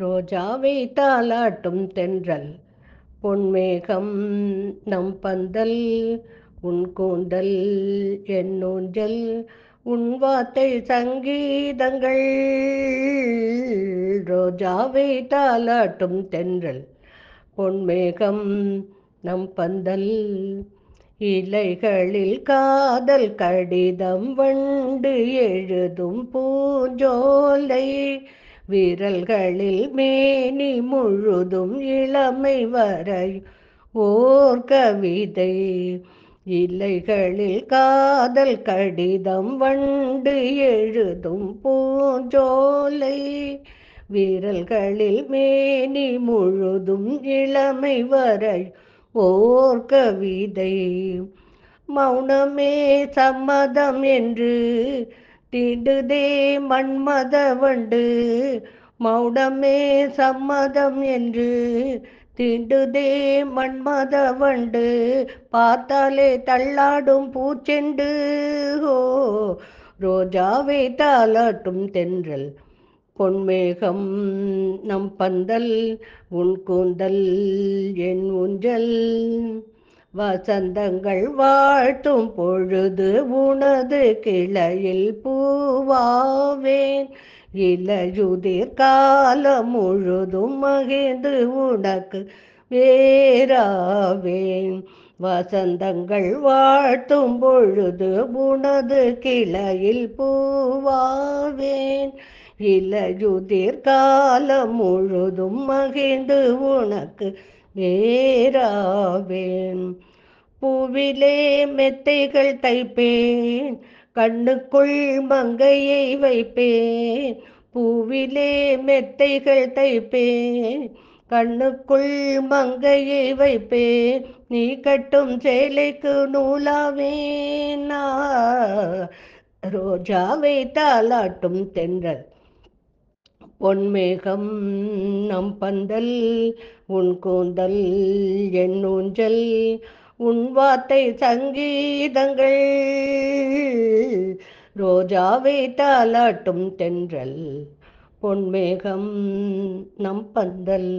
ரோஜாவை தாலாட்டும் தென்றல் பொன்மேகம் நம் பந்தல் உன் கூந்தல் என்னூஞ்சல் உன் வார்த்தை சங்கீதங்கள் ரோஜாவை தாலாட்டும் தென்றல் பொன்மேகம் நம் பந்தல் இலைகளில் காதல் கடிதம் வண்டு எழுதும் பூஞ்சோலை விரல்களில் மேனி முழுதும் இளமை வரை ஓர் கவிதை இலைகளில் காதல் கடிதம் வண்டு எழுதும் பூஞ்சோலை விரல்களில் மேனி முழுதும் இளமை வரை ஓர் கவிதை மௌனமே சம்மதம் என்று தீண்டுதே மண்மத மௌடமே சம்மதம் என்று தீண்டுதே மண்மத பார்த்தாலே தள்ளாடும் பூச்செண்டு ஹோ ரோஜாவை தாளாட்டும் தென்றல் பொன்மேகம் நம் பந்தல் உன் கூந்தல் என் உஞ்சல் வசந்தங்கள் வாழ்த்தும் பொழுது உனது கிளையில் பூவாவேன் இலையுதிர் காலம் முழுதும் மகிழ்ந்து உனக்கு வேறாவேன் வசந்தங்கள் வாழ்த்தும் பொழுது உனது கிளையில் பூவாவேன் இலையுதிர் காலம் முழுதும் மகிழ்ந்து உனக்கு ஏராவேன் பூவிலே மெத்தைகள் தைப்பேன் கண்ணுக்குள் மங்கையை வைப்பேன் பூவிலே மெத்தைகள் தைப்பேன் கண்ணுக்குள் மங்கையை வைப்பேன் நீ கட்டும் சேலைக்கு நூலாவேன் ரோஜாவை தாளாட்டும் தென்றல் பொன்மேகம் நம் பந்தல் உன் கூந்தல் என் ஊஞ்சல் உன் வார்த்தை சங்கீதங்கள் ரோஜாவை தாலாட்டும் தென்றல் பொன்மேகம் நம் பந்தல்